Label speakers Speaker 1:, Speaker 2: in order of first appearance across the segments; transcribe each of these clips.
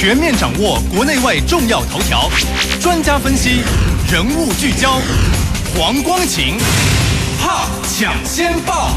Speaker 1: 全面掌握国内外重要头条，专家分析，人物聚焦，黄光琴，怕抢
Speaker 2: 先报。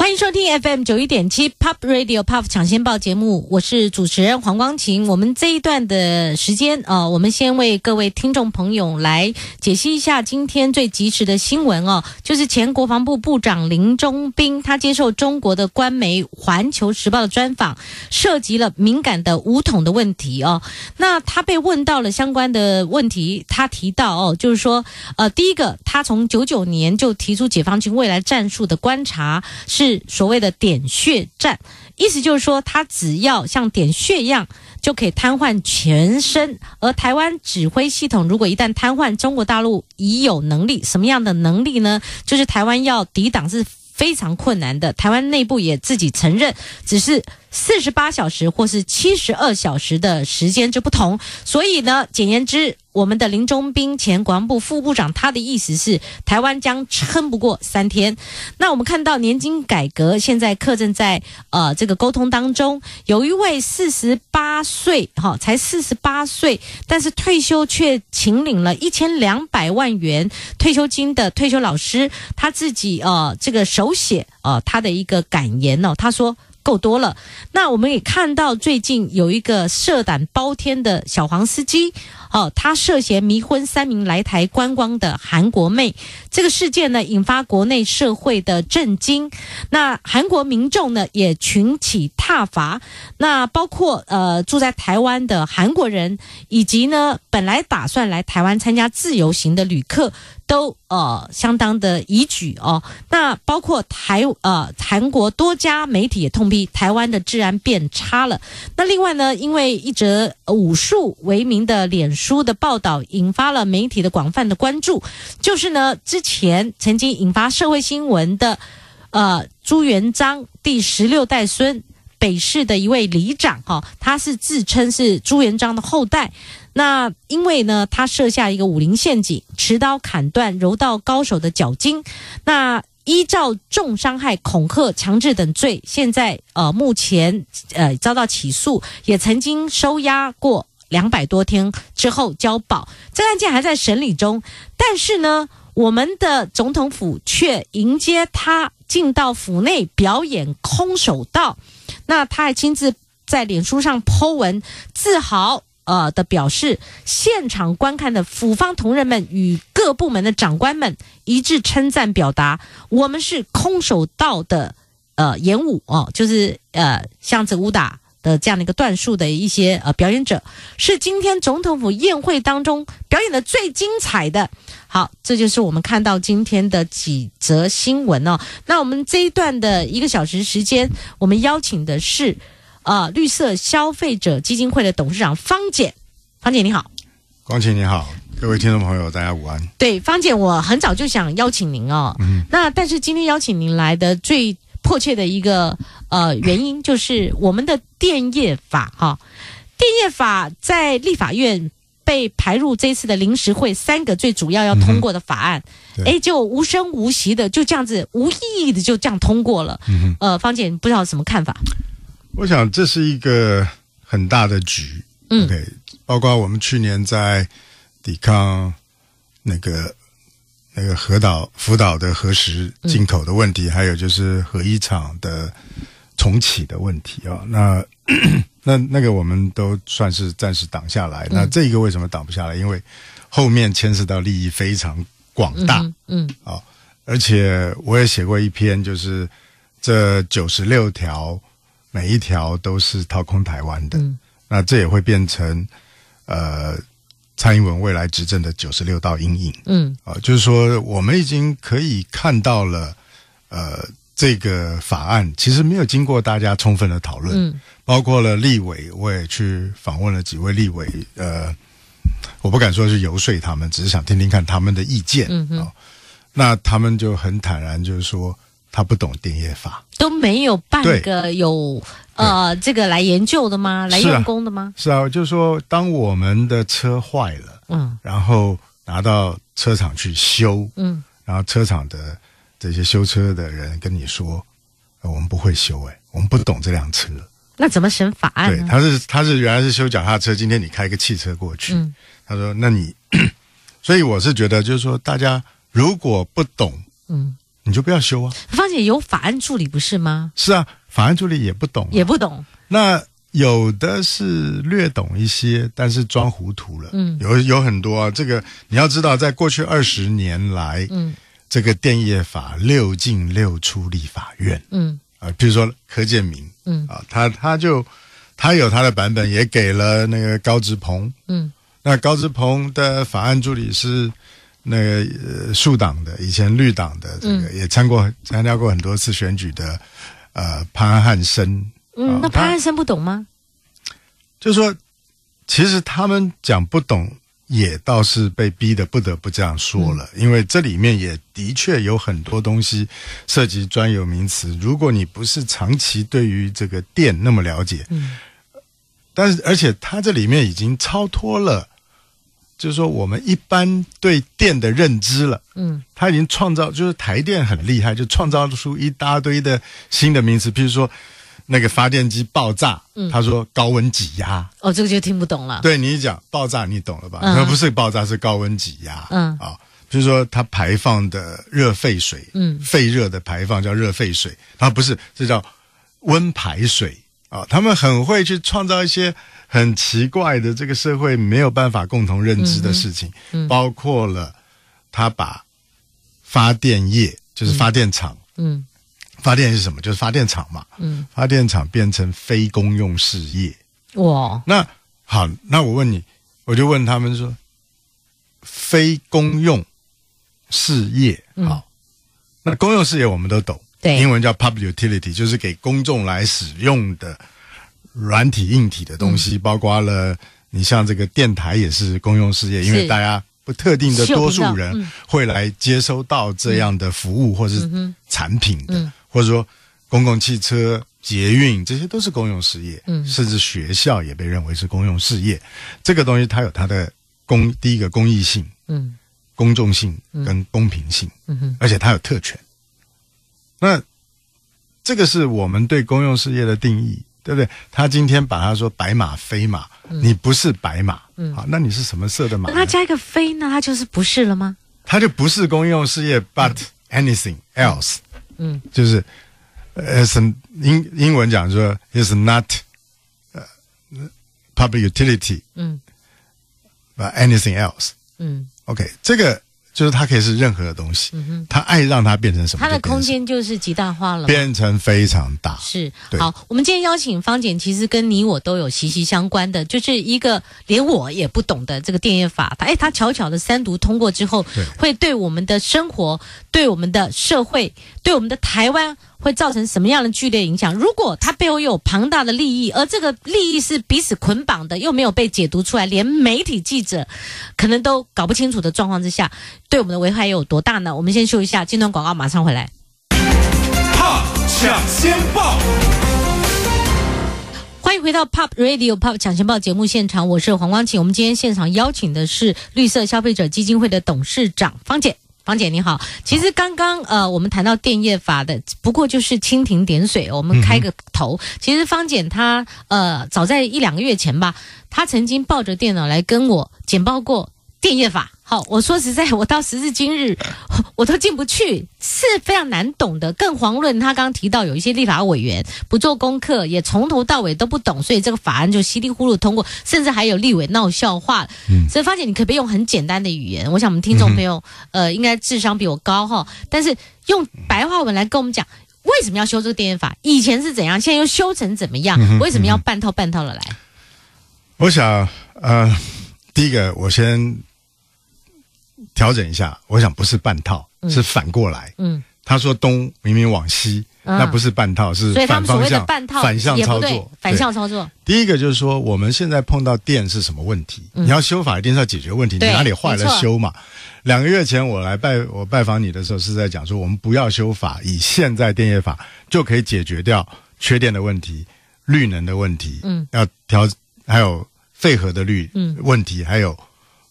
Speaker 2: 欢迎收听 FM 九一点七 Pop Radio Pop 抢先报节目，我是主持人黄光晴。我们这一段的时间啊，我们先为各位听众朋友来解析一下今天最及时的新闻哦，就是前国防部部长林中斌他接受中国的官媒《环球时报》的专访，涉及了敏感的五统的问题哦。那他被问到了相关的问题，他提到哦，就是说，呃，第一个，他从九九年就提出解放军未来战术的观察是。所谓的点穴战，意思就是说，他只要像点穴一样，就可以瘫痪全身。而台湾指挥系统如果一旦瘫痪，中国大陆已有能力什么样的能力呢？就是台湾要抵挡是非常困难的。台湾内部也自己承认，只是。四十八小时或是七十二小时的时间就不同，所以呢，简言之，我们的林中斌前国防部副部长他的意思是，台湾将撑不过三天。那我们看到年金改革现在刻正在呃这个沟通当中，有一位四十八岁哈，才四十八岁，但是退休却请领了一千两百万元退休金的退休老师，他自己呃这个手写呃他的一个感言呢，他说。够多了。那我们也看到最近有一个色胆包天的小黄司机，哦，他涉嫌迷昏三名来台观光的韩国妹，这个事件呢引发国内社会的震惊。那韩国民众呢也群起挞伐，那包括呃住在台湾的韩国人，以及呢本来打算来台湾参加自由行的旅客。都呃相当的疑举哦，那包括台呃韩国多家媒体也痛批台湾的治安变差了。那另外呢，因为一则武术为名的脸书的报道，引发了媒体的广泛的关注，就是呢之前曾经引发社会新闻的呃朱元璋第十六代孙。北市的一位里长，哈，他是自称是朱元璋的后代。那因为呢，他设下一个武林陷阱，持刀砍断柔道高手的脚筋。那依照重伤害、恐吓、强制等罪，现在呃，目前呃遭到起诉，也曾经收押过两百多天之后交保。这案件还在审理中，但是呢，我们的总统府却迎接他进到府内表演空手道。那他还亲自在脸书上剖文，自豪呃的表示，现场观看的府方同仁们与各部门的长官们一致称赞，表达我们是空手道的呃演武哦，就是呃箱子武打的这样的一个段数的一些呃表演者，是今天总统府宴会当中表演的最精彩的。好，这就是我们看到今天的几则新闻哦。那我们这一段的一个小时时间，我们邀请的是呃绿色消费者基金会的董事长方姐。方姐你好，光
Speaker 1: 姐你好，各位听众朋友大家午安。
Speaker 2: 对方姐，我很早就想邀请您哦。嗯。那但是今天邀请您来的最迫切的一个呃原因，就是我们的电业法哈，电业法在立法院。被排入这次的临时会三个最主要要通过的法案，哎，就无声无息的就这样子无意义的就这样通过了。呃，方姐不知道什么看法？
Speaker 1: 我想这是一个很大的局。OK，包括我们去年在抵抗那个那个核岛福岛的核实进口的问题，还有就是核一厂的重启的问题啊。那。那那个我们都算是暂时挡下来，那这个为什么挡不下来？因为后面牵涉到利益非常广大，嗯啊，而且我也写过一篇，就是这九十六条，每一条都是掏空台湾的，那这也会变成呃，蔡英文未来执政的九十六道阴影，嗯啊，就是说我们已经可以看到了，呃。这个法案其实没有经过大家充分的讨论，包括了立委，我也去访问了几位立委。呃，我不敢说是游说他们，只是想听听看他们的意见。嗯那他们就很坦然，就是说他不懂电业法，
Speaker 2: 都没有半个有呃这个来研究的吗？来用功的吗？是
Speaker 1: 啊，就是说当我们的车坏了，嗯，然后拿到车厂去修，嗯，然后车厂的。这些修车的人跟你说，呃，我们不会修，哎，我们不懂这辆车，
Speaker 2: 那怎么审法案？对，他
Speaker 1: 是他是原来是修脚踏车，今天你开个汽车过去，嗯，他说那你，所以我是觉得就是说，大家如果不懂，嗯，你就不要修啊。
Speaker 2: 方姐有法案助理不是吗？
Speaker 1: 是啊，法案助理也不懂，也不懂。那有的是略懂一些，但是装糊涂了，嗯，有有很多啊，这个你要知道，在过去二十年来，嗯。这个电业法六进六出立法院，嗯，啊，比如说柯建明，嗯，啊，他他就他有他的版本，也给了那个高志鹏，嗯，那高志鹏的法案助理是那个树党的，以前绿党的这个也参过参加过很多次选举的，呃，潘汉生，
Speaker 2: 嗯，那潘汉生不懂吗？
Speaker 1: 就说其实他们讲不懂。也倒是被逼的不得不这样说了，因为这里面也的确有很多东西涉及专有名词。如果你不是长期对于这个电那么了解，嗯，但是而且它这里面已经超脱了，就是说我们一般对电的认知了，嗯，它已经创造就是台电很厉害，就创造出一大堆的新的名词，比如说。那个发电机爆炸，他说高温挤压，
Speaker 2: 哦，这个就听不懂了。对
Speaker 1: 你讲爆炸，你懂了吧？那不是爆炸，是高温挤压。嗯啊，就是说它排放的热废水，嗯，废热的排放叫热废水，它不是，这叫温排水啊。他们很会去创造一些很奇怪的，这个社会没有办法共同认知的事情，嗯包括了他把发电业，就是发电厂，嗯。发电是什么？就是发电厂嘛。嗯，发电厂变成非公用事业哇。那好，那我问你，我就问他们说，非公用事业啊，那公用事业我们都懂，对，英文叫 publicity，就是给公众来使用的软体、硬体的东西，包括了你像这个电台也是公用事业，因为大家不特定的多数人会来接收到这样的服务或是产品。的，或者说，公共汽车、捷运这些都是公用事业，嗯，甚至学校也被认为是公用事业。这个东西它有它的公第一个公益性，嗯，公众性跟公平性，嗯哼，而且它有特权。那这个是我们对公用事业的定义，对不对？他今天把它说白马非马，你不是白马，嗯，好，那你是什么色的马？他加
Speaker 2: 一个非，那他就是不是了吗？
Speaker 1: 他就不是公用事业，but anything else。嗯，就是 as an, 英英文讲说 is not、uh, public utility，嗯，but anything else，嗯，OK，这个就是它可以是任何的东西，他爱让它变成什么。它
Speaker 2: 的空间就是极大化了，变
Speaker 1: 成非常大。
Speaker 2: 是，好，我们今天邀请方简，其实跟你我都有息息相关的，就是一个连我也不懂的这个电业法，哎，它巧巧的三读通过之后，会对我们的生活、对我们的社会、对我们的台湾。会造成什么样的剧烈影响？如果它背后有庞大的利益，而这个利益是彼此捆绑的，又没有被解读出来，连媒体记者可能都搞不清楚的状况之下，对我们的危害有多大呢？我们先休一下，今天广告马上回来。怕抢先报，欢迎回到 Pop Radio Pop 抢先报节目现场，我是黄光琴。我们今天现场邀请的是绿色消费者基金会的董事长方姐。芳姐你好，其实刚刚呃，我们谈到电业法的，不过就是蜻蜓点水，我们开个头。其实方姐她呃，早在一两个月前吧，她曾经抱着电脑来跟我简报过。电业法，好，我说实在，我到时至今日，我都进不去，是非常难懂的，更遑论他刚提到有一些立法委员不做功课，也从头到尾都不懂，所以这个法案就稀里糊涂通过，甚至还有立委闹笑话。嗯，所以芳姐，你可别用很简单的语言，我想我们听众朋友，呃，应该智商比我高哈，但是用白话文来跟我们讲，为什么要修这个电业法？以前是怎样？现在又修成怎么样？为什么要半套半套的来？
Speaker 1: 我想，呃，第一个，我先。调整一下，我想不是半套，是反过来。嗯，他说东明明往西，那不是半套，是反方向，反向操作，反向操作。第一个就是说，我们现在碰到电是什么问题？你要修法，一定是要解决问题。你哪里坏了修嘛。两个月前我来拜我拜访你的时候，是在讲说，我们不要修法，以现在电业法就可以解决掉缺电的问题、绿能的问题。嗯，要调，还有废核的绿嗯问题，还有。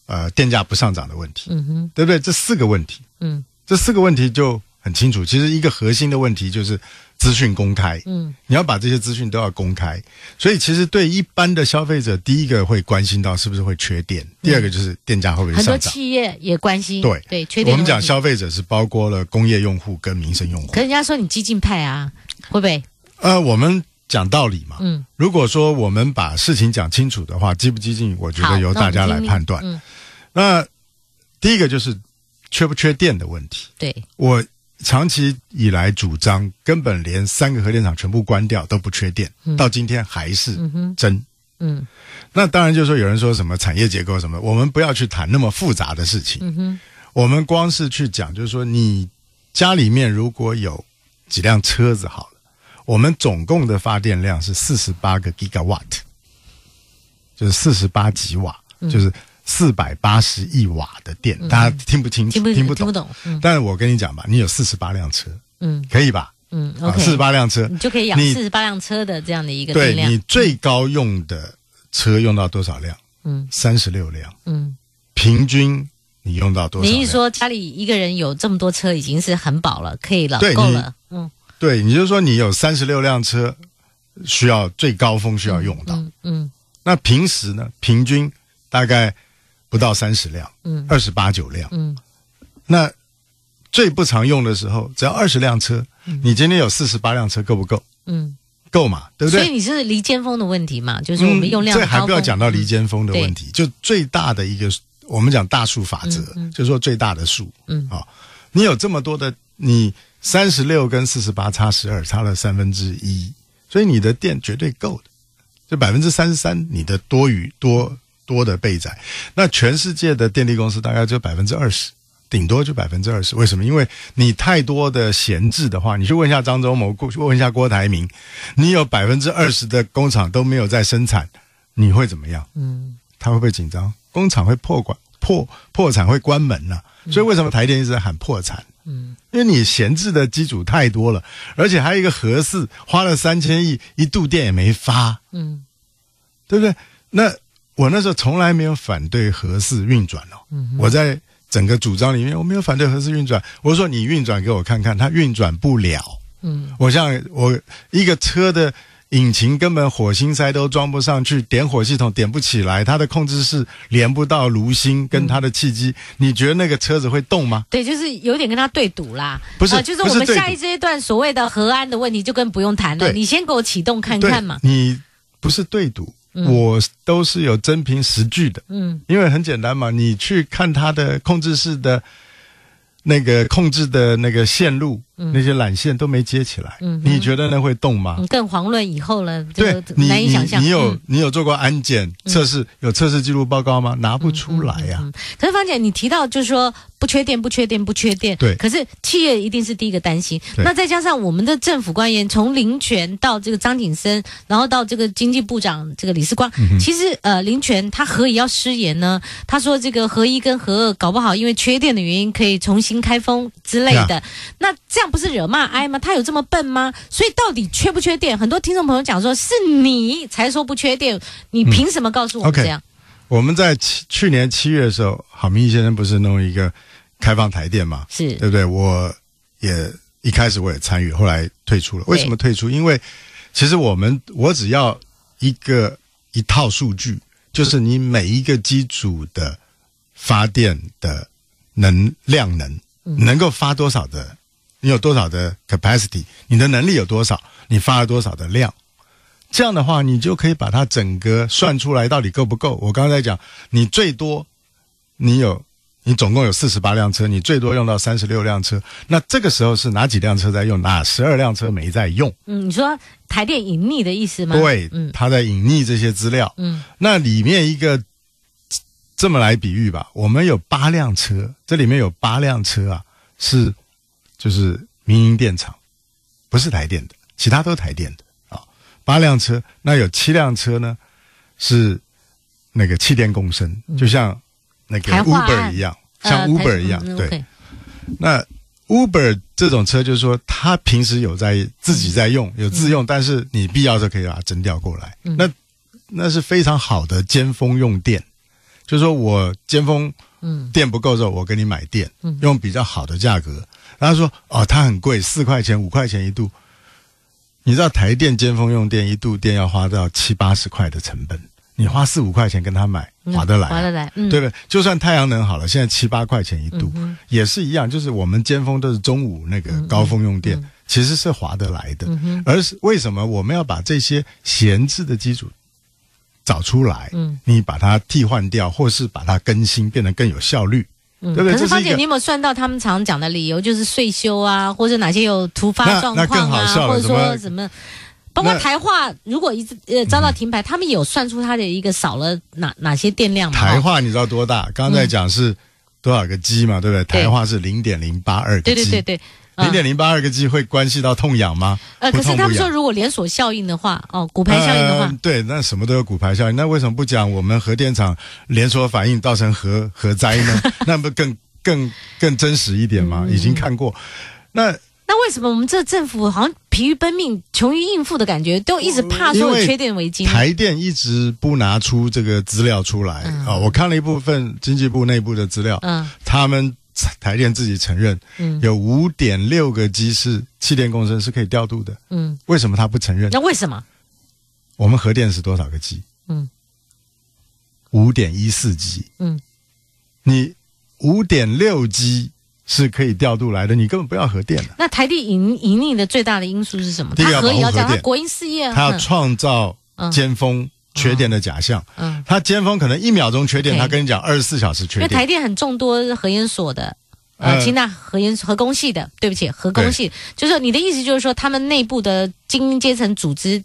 Speaker 1: 呃，电价不上涨的问题，嗯哼，对不对？这四个问题，嗯，这四个问题就很清楚。其实一个核心的问题就是资讯公开，嗯，你要把这些资讯都要公开。所以其实对一般的消费者，第一个会关心到是不是会缺电，第二个就是电价会不会上涨。很多
Speaker 2: 企业也关心。对对，缺电。我们讲
Speaker 1: 消费者是包括了工业用户跟民生用户。可
Speaker 2: 人家说你激进派啊，会不会？
Speaker 1: 呃，我们。讲道理嘛，嗯，如果说我们把事情讲清楚的话，激不激进，我觉得由大家来判断。那第一个就是缺不缺电的问题。对我长期以来主张，根本连三个核电厂全部关掉都不缺电，到今天还是真。嗯，那当然就是说，有人说什么产业结构什么，我们不要去谈那么复杂的事情。嗯哼，我们光是去讲，就是说，你家里面如果有几辆车子，好。我们总共的发电量是四十八个吉瓦 t 就是四十八吉瓦，就是四百八十亿瓦的电。大家听不清楚，听不听不懂？但是我跟你讲吧，你有四十八辆车，嗯，可以吧？
Speaker 2: 嗯，OK，四十八辆车你就可以养四十八辆车的这样的一个。对你
Speaker 1: 最高用的车用到多少辆？嗯，三十六辆。嗯，平均你用到多少？你一
Speaker 2: 说家里一个人有这么多车已经是很饱了，可以了，够了，嗯。
Speaker 1: 对，你就说你有三十六辆车，需要最高峰需要用
Speaker 3: 到。嗯，
Speaker 1: 那平时呢，平均大概不到三十辆，嗯，二十八九辆。嗯，那最不常用的时候，只要二十辆车，你今天有四十八辆车够不够？嗯，够嘛，对不对？所以你
Speaker 2: 是离尖峰的问题嘛？就是我们用量高峰。还不要讲
Speaker 1: 到离尖峰的问题，就最大的一个，我们讲大数法则，就是说最大的数。嗯，啊，你有这么多的你。三十六跟四十八差十二，差了三分之一，所以你的电绝对够的。就百分之三十三，你的多余多多的备载。那全世界的电力公司大概就百分之二十，顶多就百分之二十。为什么？因为你太多的闲置的话，你去问一下张忠谋，过去问一下郭台铭，你有百分之二十的工厂都没有在生产，你会怎么样？嗯，他会不会紧张？工厂会破管破破产会关门呐。所以为什么台电一直在喊破产？嗯，因为你闲置的机组太多了，而且还有一个合四，花了三千亿一度电也没发，嗯，对不对？那我那时候从来没有反对合四运转哦，我在整个主张里面我没有反对合四运转，我说你运转给我看看，它运转不了，嗯，我像我一个车的。引擎根本火星塞都装不上去，点火系统点不起来，它的控制室连不到炉芯跟它的气机，你觉得那个车子会动吗？
Speaker 2: 对，就是有点跟它对赌啦。不是，就是我们下一这一段所谓的核安的问题，就跟不用谈了。你先给我启动看看嘛。
Speaker 1: 你不是对赌，我都是有真凭实据的。嗯，因为很简单嘛，你去看它的控制室的，那个控制的那个线路。那些缆线都没接起来，嗯、你觉得那会动吗？
Speaker 2: 更遑论以后了。对你，你你有
Speaker 1: 你有做过安检测试？有测试记录报告吗？拿不出来呀。
Speaker 2: 可是芳姐，你提到就是说不缺电，不缺电，不缺电。对，可是企业一定是第一个担心。那再加上我们的政府官员，从林权到这个张景森，然后到这个经济部长这个李世光，其实呃林权他何以要失言呢？他说这个合一跟合二搞不好因为缺电的原因可以重新开封之类的。那这样。不是惹骂哀吗？他有这么笨吗？所以到底缺不缺电？很多听众朋友讲说，是你才说不缺电，你凭什么告诉我们这样？
Speaker 1: 我们在去去年七月的时候，郝明义先生不是弄一个开放台电嘛？是对不对？我也一开始我也参与，后来退出了。为什么退出？因为其实我们我只要一个一套数据，就是你每一个机组的发电的能量能能够发多少的。你有多少的 capacity？你的能力有多少？你发了多少的量？这样的话，你就可以把它整个算出来，到底够不够？我刚才讲，你最多，你有，你总共有四十八辆车，你最多用到三十六辆车。那这个时候是哪几辆车在用？哪十二辆车没在用？
Speaker 2: 嗯，你说台电隐匿的意思吗？对，嗯，
Speaker 1: 他在隐匿这些资料。嗯，那里面一个这么来比喻吧，我们有八辆车，这里面有八辆车啊是。就是民营电厂，不是台电的，其他都台电的啊。八辆车，那有七辆车呢，是那个气电共生，就像那个 Uber 一样，像 Uber 一样，对。那 Uber 这种车就是说，它平时有在自己在用，有自用，但是你必要时候可以把它征调过来。那那是非常好的尖峰用电。就是说我尖峰，嗯，电不够的时候，我给你买电，用比较好的价格。然后说哦，它很贵，四块钱五块钱一度。你知道台电尖峰用电一度电要花到七八十块的成本，你花四五块钱跟他买，划得来，划得来，对不对？就算太阳能好了，现在七八块钱一度也是一样，就是我们尖峰都是中午那个高峰用电，其实是划得来的。而是为什么我们要把这些闲置的基础？找出来，嗯，你把它替换掉，或是把它更新，变得更有效率，对对？可是芳姐，你
Speaker 2: 有没有算到他们常讲的理由，就是岁休啊，或者哪些有突发状况啊，或者说什么？包括台化，如果一直呃遭到停牌，他们有算出它的一个少了哪哪些电量？吗？台
Speaker 1: 化你知道多大？刚才讲是多少个 G 嘛，对不对？台化是零点零八二 G，对对对对。零点零八二个 G 会关系到痛痒吗？呃，可是他们说如
Speaker 2: 果连锁效应的话，哦，骨牌效应的话，
Speaker 1: 对，那什么都有骨牌效应。那为什么不讲我们核电厂连锁反应造成核核灾呢？那不更更更真实一点吗？已经看过，那
Speaker 2: 那为什么我们这政府好像疲于奔命、穷于应付的感觉，都一直怕说缺电为机？台
Speaker 1: 电一直不拿出这个资料出来啊！我看了一部分经济部内部的资料，嗯，他们。台电自己承认，嗯，有五点六个 G 是气电共生是可以调度的，嗯，为什么他不承认？那为什么？我们核电是多少个 G？嗯，五点一四 G，嗯，你五点六 G 是可以调度来的，你根本不要核电了。
Speaker 2: 那台电盈盈利的最大的因素是什么？第一个你要讲国营事业，它要
Speaker 1: 创造尖峰。缺点的假象，嗯，他尖峰可能一秒钟缺点，他跟你讲二十四小时缺。因为台
Speaker 2: 电很众多核研所的，呃，其他核研核工系的，对不起，核工系，就是你的意思，就是说他们内部的精英阶层组织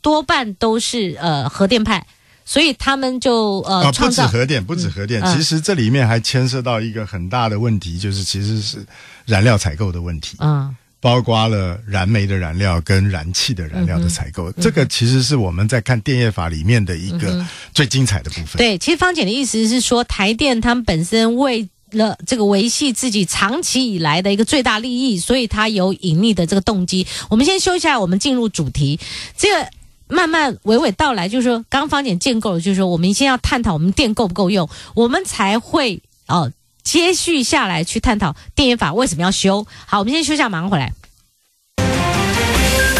Speaker 2: 多半都是呃核电派，所以他们就呃不止核电，不止核电，其实这
Speaker 1: 里面还牵涉到一个很大的问题，就是其实是燃料采购的问题啊。包括了燃煤的燃料跟燃气的燃料的采购，这个其实是我们在看电业法里面的一个最精彩的部分。对，
Speaker 2: 其实方简的意思是说，台电他们本身为了这个维系自己长期以来的一个最大利益，所以它有隐秘的这个动机。我们先休息一下，我们进入主题。这个慢慢娓娓道来，就是说，刚方简建构了，就是说，我们先要探讨我们电够不够用，我们才会哦。接续下来去探讨《电影法》为什么要修？好，我们先休下，马上回来。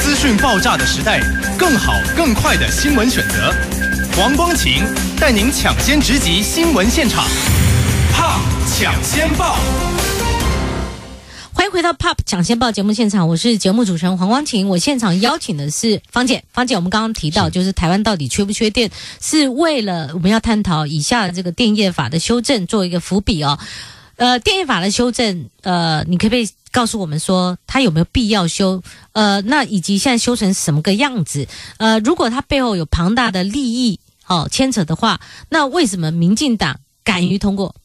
Speaker 1: 资讯爆炸的时代，更好更快的新闻选择，黄光琴带您抢先直击新闻现场，胖抢先报。
Speaker 2: 欢迎回到《Pop 抢先报》节目现场，我是节目主持人黄光琴。我现场邀请的是方姐。方姐，我们刚刚提到，就是台湾到底缺不缺电，是为了我们要探讨以下这个《电业法》的修正做一个伏笔哦。呃，《电业法》的修正，呃，你可以告诉我们说它有没有必要修？呃，那以及现在修成什么个样子？呃，如果它背后有庞大的利益哦牵扯的话，那为什么民进党敢于通过？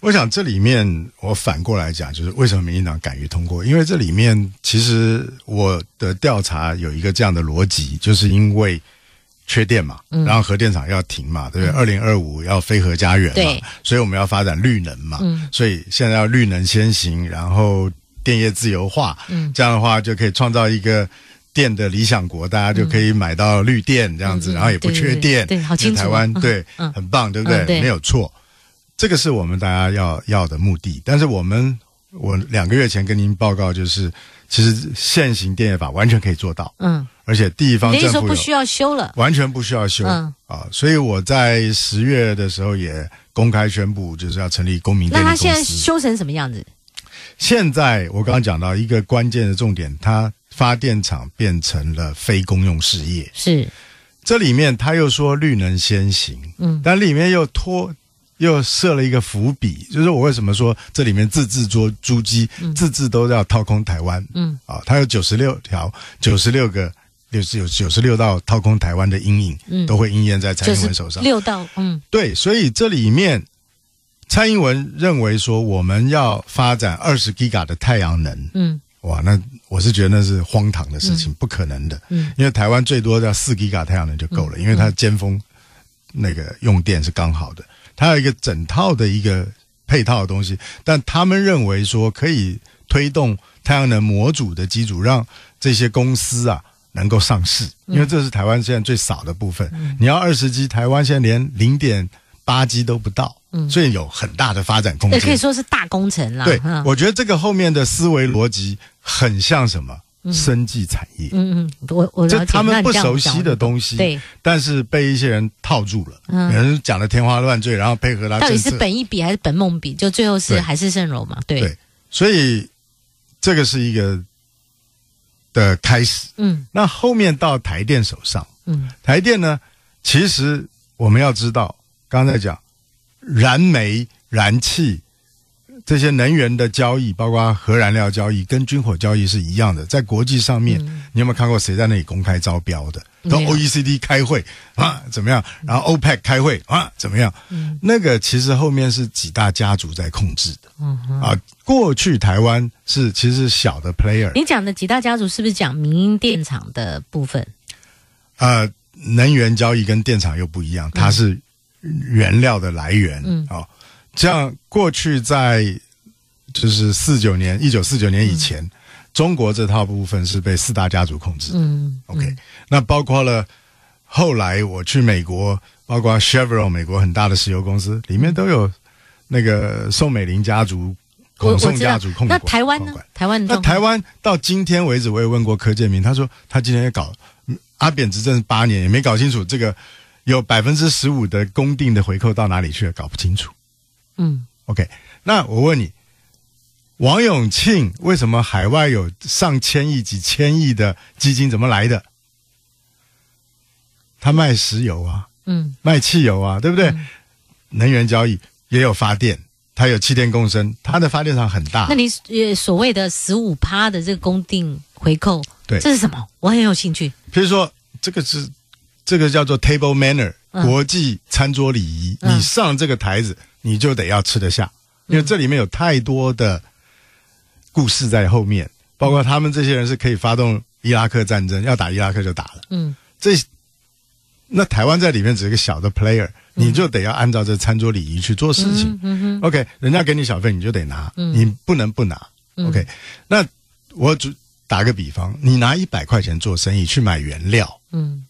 Speaker 1: 我想这里面，我反过来讲，就是为什么民进党敢于通过？因为这里面其实我的调查有一个这样的逻辑，就是因为缺电嘛，然后核电厂要停嘛，对不对？二零二五要非核家园嘛，所以我们要发展绿能嘛，所以现在要绿能先行，然后电业自由化，这样的话就可以创造一个电的理想国，大家就可以买到绿电这样子，然后也不缺电，对好在台湾对，很棒，对不对？没有错。这个是我们大家要要的目的，但是我们我两个月前跟您报告，就是其实现行电业法完全可以做到，嗯，而且地方政府不需
Speaker 2: 要修了，
Speaker 1: 完全不需要修，嗯啊，所以我在十月的时候也公开宣布，就是要成立公民电公那它现在修
Speaker 2: 成什么样子？
Speaker 1: 现在我刚刚讲到一个关键的重点，它发电厂变成了非公用事业，是这里面他又说绿能先行，嗯，但里面又拖。又设了一个伏笔，就是我为什么说这里面字字捉珠玑，字字都要掏空台湾。嗯，啊，它有九十六条，九十六个就是有九十六道掏空台湾的阴影，都会应验在蔡英文手上。六
Speaker 3: 道，嗯，
Speaker 1: 对，所以这里面，蔡英文认为说我们要发展二十 Giga 的太阳能，嗯，哇，那我是觉得那是荒唐的事情，不可能的，嗯，因为台湾最多要四 Giga 太阳能就够了，因为它尖峰那个用电是刚好的。它有一个整套的一个配套的东西，但他们认为说可以推动太阳能模组的机组，让这些公司啊能够上市，因为这是台湾现在最少的部分。你要二十 G，台湾现在连零点八 G 都不到，所以有很大的发展空间，也可以说
Speaker 2: 是大工程啦。对，我
Speaker 1: 觉得这个后面的思维逻辑很像什么？生计产业，嗯
Speaker 2: 嗯，我我这他们不熟悉的东
Speaker 1: 西，对，但是被一些人套住了，人讲的天花乱坠，然后配合他。到底是本
Speaker 2: 意比还是本梦比？就最后是海市蜃楼嘛？对，
Speaker 1: 所以这个是一个的开始。嗯，那后面到台电手上，嗯，台电呢，其实我们要知道，刚才讲燃煤、燃气。这些能源的交易，包括核燃料交易，跟军火交易是一样的，在国际上面，你有没有看过谁在那里公开招标的？跟 OECD 开会啊，怎么样？然后 OPEC 开会啊，怎么样？那个其实后面是几大家族在控制的。啊，过去台湾是其实小的 player。你
Speaker 2: 讲的几大家族是不是讲民营电厂的部分？
Speaker 1: 呃，能源交易跟电厂又不一样，它是原料的来源嗯啊。像过去在就是四九年一九四九年以前，中国这套部分是被四大家族控制的。
Speaker 3: 嗯，OK，
Speaker 1: 那包括了后来我去美国，包括 Chevron 美国很大的石油公司，里面都有那个宋美龄家族、孔宋家族控制。那台
Speaker 2: 湾呢？台湾？那台湾
Speaker 1: 到今天为止，我也问过柯建明，他说他今天搞阿扁执政八年，也没搞清楚这个有百分之十五的公定的回扣到哪里去了，搞不清楚。嗯，OK，那我问你，王永庆为什么海外有上千亿、几千亿的基金？怎么来的？他卖石油啊，嗯，卖汽油啊，对不对？能源交易也有发电，他有气电共生，他的发电厂很大。那
Speaker 2: 你所谓的十五趴的这个供定回扣，对，这是什么？我很有兴趣。
Speaker 1: 比如说，这个是这个叫做 Table Manner 国际餐桌礼仪，你上这个台子。你就得要吃得下，因为这里面有太多的故事在后面，包括他们这些人是可以发动伊拉克战争，要打伊拉克就打了。嗯，这那台湾在里面只是个小的 player，你就得要按照这餐桌礼仪去做事情。嗯哼，OK，人家给你小费你就得拿，你不能不拿。OK，那我只打个比方，你拿一百块钱做生意去买原料。嗯。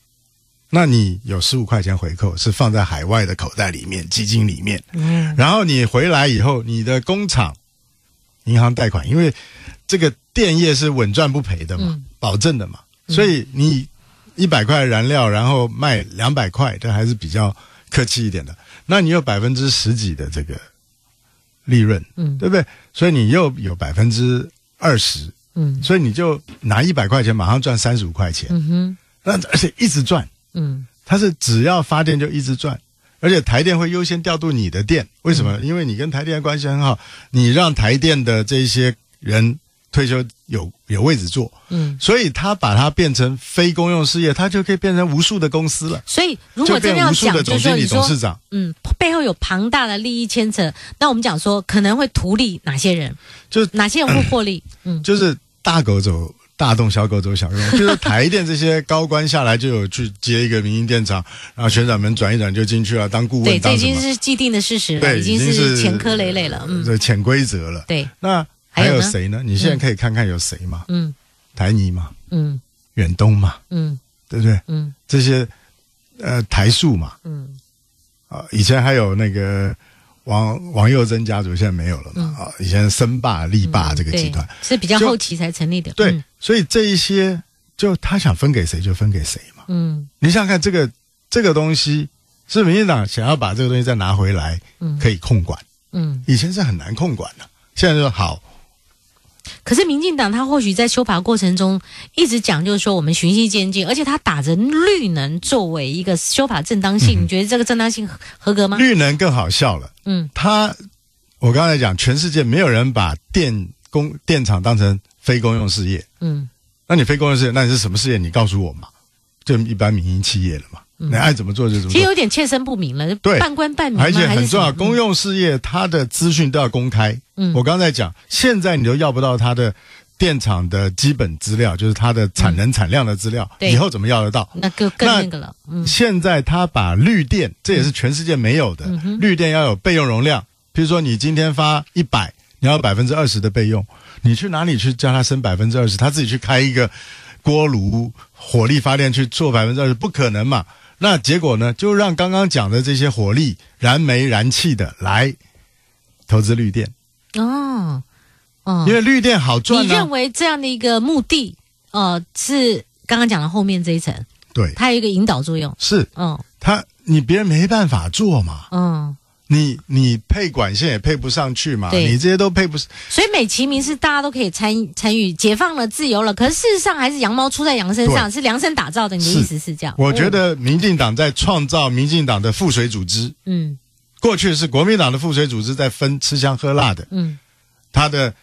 Speaker 1: 那你有十五块钱回扣，是放在海外的口袋里面、基金里面。嗯。然后你回来以后，你的工厂银行贷款，因为这个电业是稳赚不赔的嘛，保证的嘛，所以你一百块燃料，然后卖两百块，这还是比较客气一点的。那你有百分之十几的这个利润，嗯，对不对？所以你又有百分之二十，嗯，所以你就拿一百块钱，马上赚三十五块钱，嗯哼。那而且一直赚。嗯，它是只要发电就一直转，而且台电会优先调度你的电，为什么？因为你跟台电的关系很好，你让台电的这些人退休有有位置坐，嗯，所以他把它变成非公用事业，它就可以变成无数的公司了。所
Speaker 2: 以如果这要讲，就是说，董事长，嗯，背后有庞大的利益牵扯，那我们讲说可能会图利哪些人？就哪些人会获利？
Speaker 1: 嗯，就是大狗走。大动小狗走小路，就是台电这些高官下来就有去接一个民营电厂，然后旋转门转一转就进去了当顾问。对，这已经是
Speaker 2: 既定的事实了，已经是前科累累。了，嗯，对，
Speaker 1: 潜规则了。对，
Speaker 2: 那还有谁
Speaker 1: 呢？你现在可以看看有谁嘛？嗯，台泥嘛，嗯，远东嘛，嗯，对不对？嗯，这些呃台塑嘛，嗯，啊，以前还有那个。王王佑珍家族现在没有了嘛？啊，以前森霸力霸这个集团是比较后
Speaker 2: 期才成立的，对，
Speaker 1: 所以这一些就他想分给谁就分给谁嘛。嗯，你想看这个这个东西，是民进党想要把这个东西再拿回来，可以控管。嗯，以前是很难控管的，现在就好。
Speaker 2: 可是民进党他或许在修法过程中一直讲，就是说我们循序渐进，而且他打着绿能作为一个修法正当性，你觉得这个正当性合格吗？
Speaker 1: 绿能更好笑了，嗯，他我刚才讲全世界没有人把电工电厂当成非公用事业，嗯，那你非公用事业，那你是什么事业？你告诉我嘛，就一般民营企业了嘛。你爱怎么做就怎么。其实有
Speaker 2: 点妾身不明了，对半官半民。而且很重要，公用
Speaker 1: 事业它的资讯都要公开。我刚才讲，现在你都要不到它的电厂的基本资料，就是它的产能、产量的资料。以后怎么要得到？那个更那个了。现在他把绿电，这也是全世界没有的，绿电要有备用容量。比如说，你今天发一百，你要百分之二十的备用，你去哪里去叫他升百分之二十？他自己去开一个锅炉火力发电去做百分之二十，不可能嘛？那结果呢？就让刚刚讲的这些火力、燃煤、燃气的来投资绿电
Speaker 2: 哦，因为
Speaker 1: 绿电好做。你认
Speaker 2: 为这样的一个目的，呃，是刚刚讲的后面这一层？对，它有一个引导作用。是，嗯，
Speaker 1: 它你别人没办法做嘛。嗯。你你配管线也配不上去嘛？你这些都配不上。
Speaker 2: 所以美其名是大家都可以参参与，解放了自由了。可是事实上还是羊毛出在羊身上，是量身打造的。你的意思是这样？我觉
Speaker 1: 得民进党在创造民进党的腹水组织。嗯，过去是国民党的腹水组织在分吃香喝辣的。嗯，他的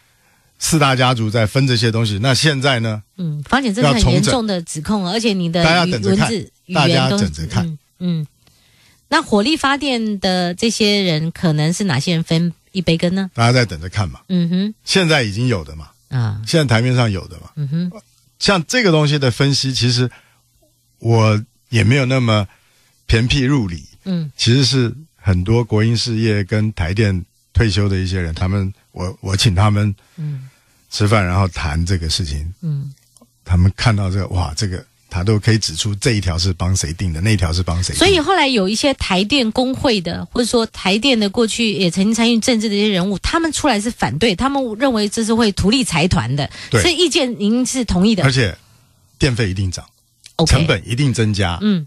Speaker 1: 四大家族在分这些东西。那现在呢？
Speaker 2: 嗯，方姐这的很严重的指控，而且你的大家等着看，大家等着看。嗯。那火力发电的这些人，可能是哪些人分一杯羹呢？
Speaker 1: 大家在等着看嘛。嗯哼，现在已经有的嘛。啊，现在台面上有的嘛。嗯哼，像这个东西的分析，其实我也没有那么偏僻入理。嗯，其实是很多国营事业跟台电退休的一些人，他们我我请他们嗯吃饭，然后谈这个事情。嗯，他们看到这个哇，这个。他都可以指出这一条是帮谁定的，那一条是帮谁。所以
Speaker 2: 后来有一些台电工会的，或者说台电的过去也曾经参与政治的一些人物，他们出来是反对，他们认为这是会图利财团的。对，以意见您是同意的。而且
Speaker 1: 电费一定涨，O K，成本一定增加。嗯，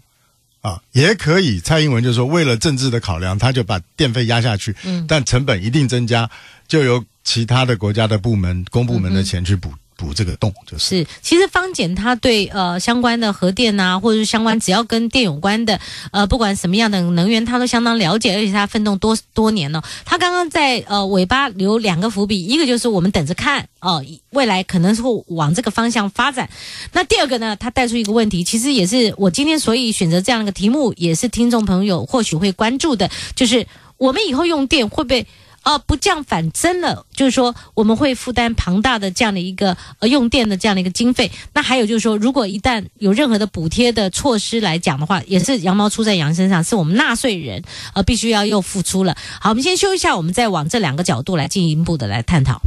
Speaker 1: 啊，也可以。蔡英文就说，为了政治的考量，他就把电费压下去。嗯，但成本一定增加，就由其他的国家的部门、公部门的钱去补。补这个洞
Speaker 2: 就是，其实方检他对呃相关的核电呐，或者是相关只要跟电有关的，呃不管什么样的能源，他都相当了解，而且他奋斗多多年了。他刚刚在呃尾巴留两个伏笔，一个就是我们等着看哦，未来可能是往这个方向发展。那第二个呢，他带出一个问题，其实也是我今天所以选择这样的个题目，也是听众朋友或许会关注的，就是我们以后用电会不会？哦，不降反增了，就是说我们会负担庞大的这样的一个呃用电的这样的一个经费。那还有就是说，如果一旦有任何的补贴的措施来讲的话，也是羊毛出在羊身上，是我们纳税人呃必须要又付出了。好，我们先休一下，我们再往这两个角度来进一步的来探讨。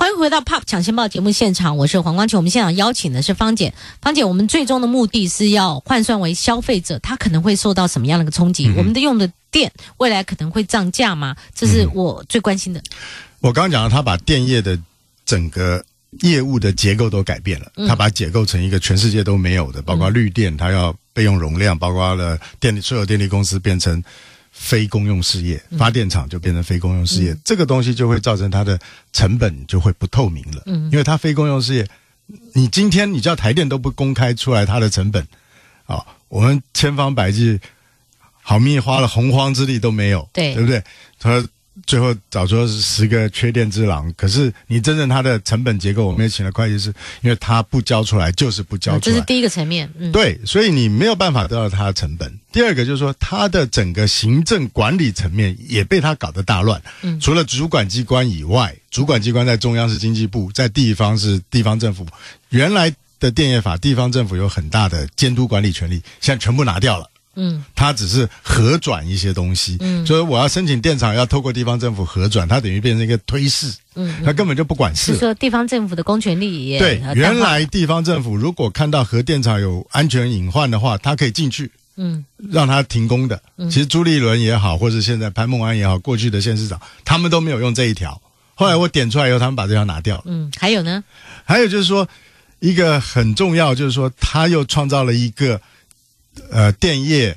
Speaker 2: 欢迎回到《Pop 抢先报》节目现场，我是黄光球。我们现场邀请的是方姐。方姐，我们最终的目的是要换算为消费者，他可能会受到什么样的一个冲击？我们的用的电未来可能会涨价吗？这是我最关心的。
Speaker 1: 我刚刚讲了，他把电业的整个业务的结构都改变了，他把解构成一个全世界都没有的，包括绿电，他要备用容量，包括了电力所有电力公司变成。非公用事业发电厂就变成非公用事业，这个东西就会造成它的成本就会不透明了。嗯，因为它非公用事业，你今天你叫台电都不公开出来它的成本，啊，我们千方百计，好蜜花了洪荒之力都没有，对不对？他。最后找出十个缺电之狼，可是你真正它的成本结构，我们也请了会计师，因为他不交出来就是不交出来，这是
Speaker 2: 第一个层面。对，
Speaker 1: 所以你没有办法得到它的成本。第二个就是说，它的整个行政管理层面也被他搞得大乱。除了主管机关以外，主管机关在中央是经济部，在地方是地方政府。原来的电业法，地方政府有很大的监督管理权利，现在全部拿掉了。嗯，他只是核转一些东西，嗯，所以我要申请电厂要透过地方政府核转，它等于变成一个推事，嗯，它根本就不管事。是说
Speaker 2: 地方政府的公权力也对，原来
Speaker 1: 地方政府如果看到核电厂有安全隐患的话，它可以进去，嗯，让它停工的。其实朱立伦也好，或者现在潘孟安也好，过去的县市长他们都没有用这一条。后来我点出来以后，他们把这条拿掉了。
Speaker 2: 嗯，还有呢？
Speaker 1: 还有就是说，一个很重要就是说，他又创造了一个。呃，电业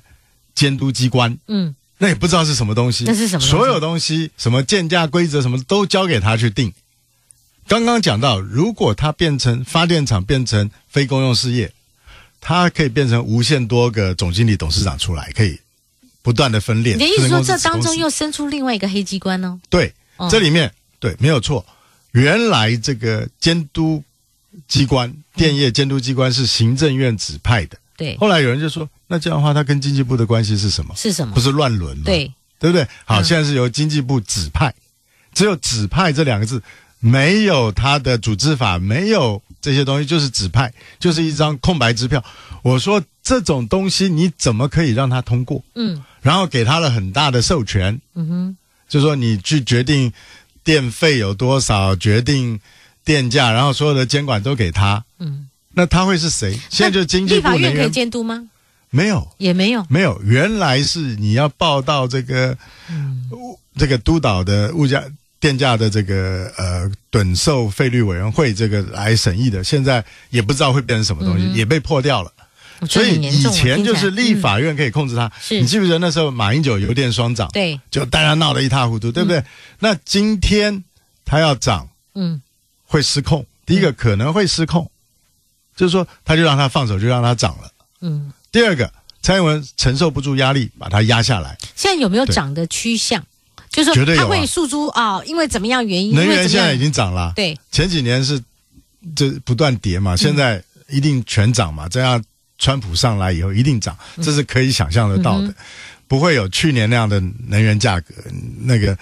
Speaker 1: 监督机关，嗯，那也不知道是什么东西，那是什么？所有东西，什么建价规则，什么都交给他去定。刚刚讲到，如果它变成发电厂，变成非公用事业，它可以变成无限多个总经理、董事长出来，可以不断的分裂。你的意思说，这当中又
Speaker 2: 生出另外一个黑机关呢？
Speaker 1: 对，这里面对没有错。原来这个监督机关，电业监督机关是行政院指派的。对，后来有人就说，那这样的话，他跟经济部的关系是什么？是什么？不是乱伦吗？对，对不对？好，现在是由经济部指派，只有指派这两个字，没有他的组织法，没有这些东西，就是指派，就是一张空白支票。我说这种东西你怎么可以让他通过？嗯，然后给他了很大的授权。嗯哼，就说你去决定电费有多少，决定电价，然后所有的监管都给他。嗯。那他会是谁？现在就经济。立法院可以监督吗？没有，也没有，没有。原来是你要报到这个这个督导的物价电价的这个呃趸售费率委员会这个来审议的。现在也不知道会变成什么东西，也被破掉了。所以以前就是立法院可以控制它。你记不记得那时候马英九油电双涨？对，就大家闹得一塌糊涂，对不对？那今天他要涨，嗯，会失控。第一个可能会失控。就是说，他就让他放手，就让他涨了。嗯。第二个，蔡英文承受不住压力，把它压下来。
Speaker 2: 现在有没有涨的趋向？就是说他会诉诸啊，因为怎么样原因？能源现在已
Speaker 1: 经涨了。对，前几年是就不断跌嘛，现在一定全涨嘛。这样，川普上来以后一定涨，这是可以想象得到的。不会有去年那样的能源价格，那个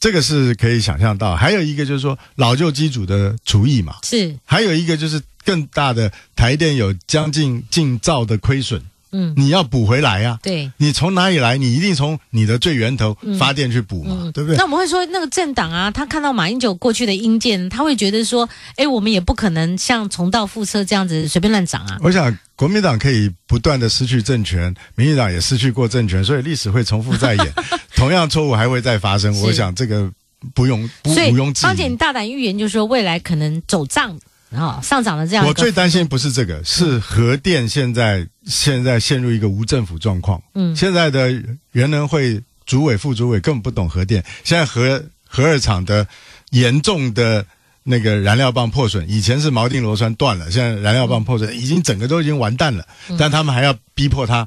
Speaker 1: 这个是可以想象到。还有一个就是说，老旧机组的主意嘛。是。还有一个就是。更大的台电有将近近兆的亏损，嗯，你要补回来呀，对，你从哪里来？你一定从你的最源头发电去补
Speaker 2: 嘛，对不对？那我们会说，那个政党啊，他看到马英九过去的阴见，他会觉得说，哎，我们也不可能像重蹈覆辙这样子随便乱涨啊。我
Speaker 1: 想国民党可以不断的失去政权，民进党也失去过政权，所以历史会重复再演，同样错误还会再发生。我想这个不用，不用。方姐
Speaker 2: 你大胆预言，就是说未来可能走账啊，上涨了这样。我最担
Speaker 1: 心不是这个，是核电现在现在陷入一个无政府状况。嗯，现在的原能会主委、副主委根本不懂核电。现在核核二厂的严重的那个燃料棒破损，以前是锚定螺栓断了，现在燃料棒破损，已经整个都已经完蛋了。但他们还要逼迫他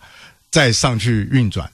Speaker 1: 再上去运转。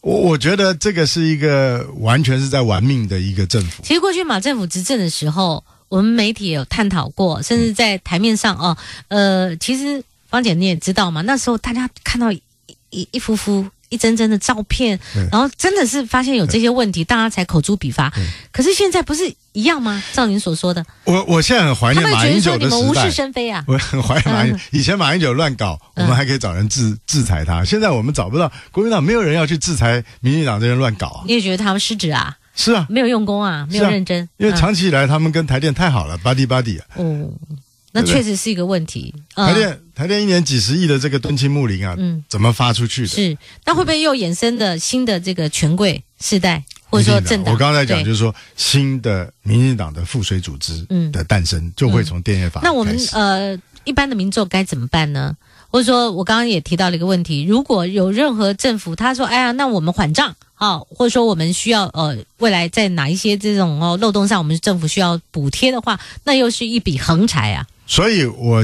Speaker 1: 我我觉得这个是一个完全是在玩命的一个政府。
Speaker 2: 其实过去马政府执政的时候。我们媒体有探讨过，甚至在台面上哦，呃，其实方姐你也知道嘛，那时候大家看到一一幅幅、一帧帧的照片，然后真的是发现有这些问题，大家才口诛笔伐。可是现在不是一样吗？照您所说的，
Speaker 1: 我我现在很怀念马英九你们无事生非啊！我很怀念马英九，以前马英九乱搞，我们还可以找人制制裁他。现在我们找不到国民党，没有人要去制裁民进党这些乱搞啊！
Speaker 2: 你也觉得他们失职啊？是啊，没有用功啊，没有认真。因为长
Speaker 1: 期以来，他们跟台电太好了，巴蒂巴蒂。
Speaker 2: 嗯，那确实是一个问题。台电，
Speaker 1: 台电一年几十亿的这个吨青木林啊，嗯，怎么发出去？是，
Speaker 2: 那会不会又衍生的新的这个权贵世代，或者说政党？我刚才讲，就是
Speaker 1: 说新的民进党的赋水组织的诞生，就会从电业法。那我们
Speaker 2: 呃，一般的民众该怎么办呢？或者说，我刚刚也提到了一个问题，如果有任何政府，他说：“哎呀，那我们缓账。”啊，或者说我们需要呃，未来在哪一些这种哦漏洞上，我们政府需要补贴的话，那又是一笔横财啊。
Speaker 1: 所以，我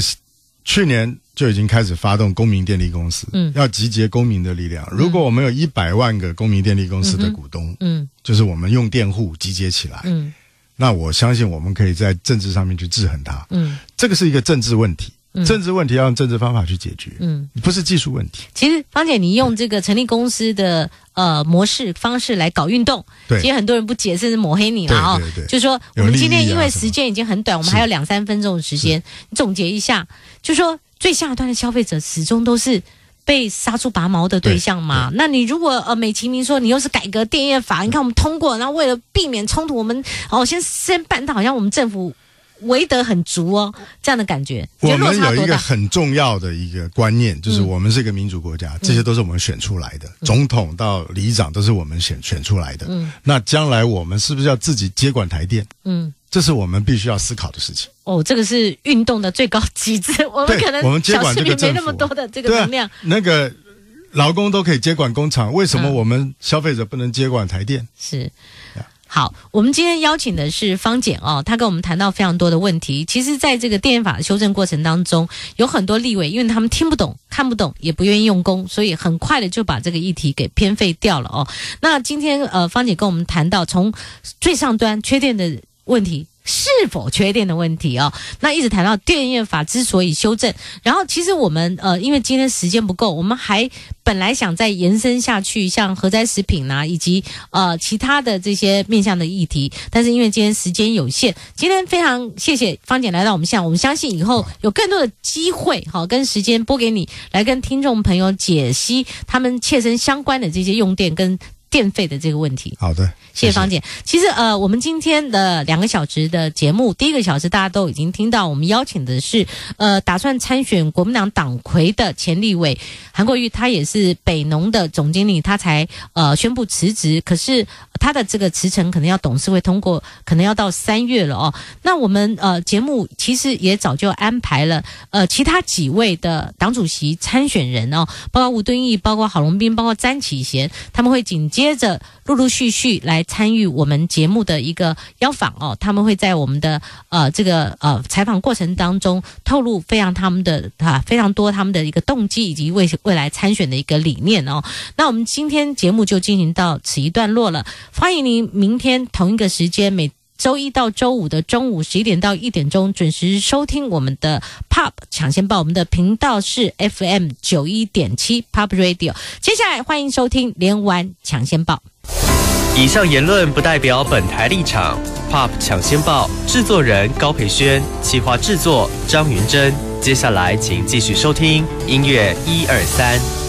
Speaker 1: 去年就已经开始发动公民电力公司，嗯，要集结公民的力量。如果我们有一百万个公民电力公司的股东，嗯，就是我们用电户集结起来，嗯，那我相信我们可以在政治上面去制衡它，嗯，这个是一个政治问题。政治问题要用政治方法去解决，嗯，不是技术问题。
Speaker 2: 其实，芳姐，你用这个成立公司的呃模式方式来搞运动，对，其实很多人不解，甚至抹黑你了啊。对对，就说我们今天因为时间已经很短，我们还有两三分钟的时间，总结一下，就说最下端的消费者始终都是被杀猪拔毛的对象嘛。那你如果呃美其名说你又是改革电业法，你看我们通过，然后为了避免冲突，我们哦先先办到，好像我们政府。维德很足哦，这样的感觉。我们有一个
Speaker 1: 很重要的一个观念，就是我们是一个民主国家，这些都是我们选出来的，总统到里长都是我们选选出来的。嗯，那将来我们是不是要自己接管台电？嗯，这是我们必须要思考的事情。
Speaker 2: 哦，这个是运动的最高极致，我们可能我们接管这个没那么多的这个能量。
Speaker 1: 那个劳工都可以接管工厂，为什么我们消费者不能接管台电？
Speaker 2: 是。好，我们今天邀请的是方姐哦，她跟我们谈到非常多的问题。其实，在这个电法修正过程当中，有很多立委，因为他们听不懂、看不懂，也不愿意用功，所以很快的就把这个议题给偏废掉了哦。那今天呃，方姐跟我们谈到从最上端缺电的问题。是否缺电的问题哦？那一直谈到电业法之所以修正，然后其实我们呃，因为今天时间不够，我们还本来想再延伸下去，像核灾食品呐，以及呃其他的这些面向的议题，但是因为今天时间有限，今天非常谢谢方姐来到我们现场，我们相信以后有更多的机会，好跟时间拨给你来跟听众朋友解析他们切身相关的这些用电跟。电费的这个问题，好的，谢谢方姐。其实呃，我们今天的两个小时的节目，第一个小时大家都已经听到，我们邀请的是呃，打算参选国民党党魁的钱立伟、韩国瑜，他也是北农的总经理，他才呃宣布辞职，可是他的这个辞呈可能要董事会通过，可能要到三月了哦。那我们呃节目其实也早就安排了呃其他几位的党主席参选人哦，包括吴敦义，包括郝龙斌，包括詹启贤，他们会紧。接着陆陆续续来参与我们节目的一个邀访哦，他们会在我们的呃这个呃采访过程当中透露非常他们的哈非常多他们的一个动机以及未未来参选的一个理念哦。那我们今天节目就进行到此一段落了，欢迎您明天同一个时间每。周一到周五的中午十一点到一点钟准时收听我们的 Pop 抢先报，我们的频道是 FM 九一点七 Pop Radio。接下来欢迎收听连环抢先报。
Speaker 1: 以上言论不代表本台立场。Pop 抢先报制作人高培轩，企划制作张云珍。接下来请继续收听音乐一二三。